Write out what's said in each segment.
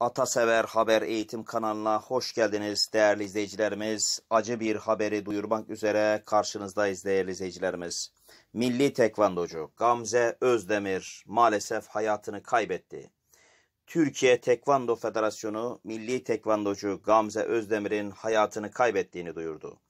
Atasever Haber Eğitim kanalına hoş geldiniz değerli izleyicilerimiz. Acı bir haberi duyurmak üzere karşınızdayız değerli izleyicilerimiz. Milli tekvandocu Gamze Özdemir maalesef hayatını kaybetti. Türkiye Tekvando Federasyonu Milli Tekvandocu Gamze Özdemir'in hayatını kaybettiğini duyurdu.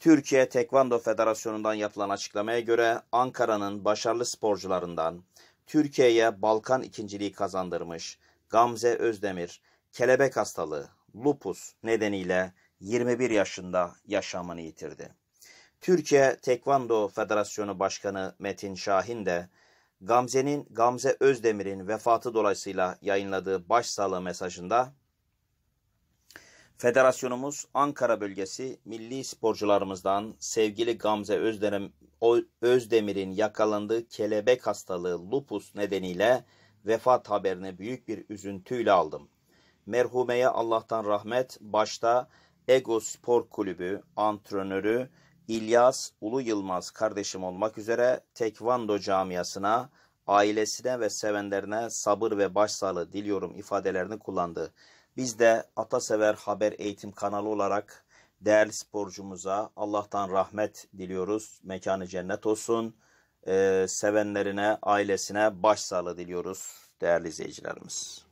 Türkiye Tekvando Federasyonu'ndan yapılan açıklamaya göre Ankara'nın başarılı sporcularından Türkiye'ye Balkan ikinciliği kazandırmış Gamze Özdemir kelebek hastalığı, lupus nedeniyle 21 yaşında yaşamını yitirdi. Türkiye Tekvando Federasyonu Başkanı Metin Şahin de Gamze'nin Gamze Özdemir'in vefatı dolayısıyla yayınladığı başsağlığı mesajında Federasyonumuz Ankara bölgesi milli sporcularımızdan sevgili Gamze Özdemir'in Özdemir'in yakalandığı kelebek hastalığı lupus nedeniyle vefat haberine büyük bir üzüntüyle aldım. Merhumeye Allah'tan rahmet, başta Ego Spor Kulübü antrenörü İlyas Ulu Yılmaz kardeşim olmak üzere Tekvando camiasına, ailesine ve sevenlerine sabır ve başsağlığı diliyorum ifadelerini kullandı. Biz de Atasever Haber Eğitim kanalı olarak değerli sporcumuza Allah'tan rahmet diliyoruz. Mekanı cennet olsun sevenlerine, ailesine başsağlığı diliyoruz değerli izleyicilerimiz.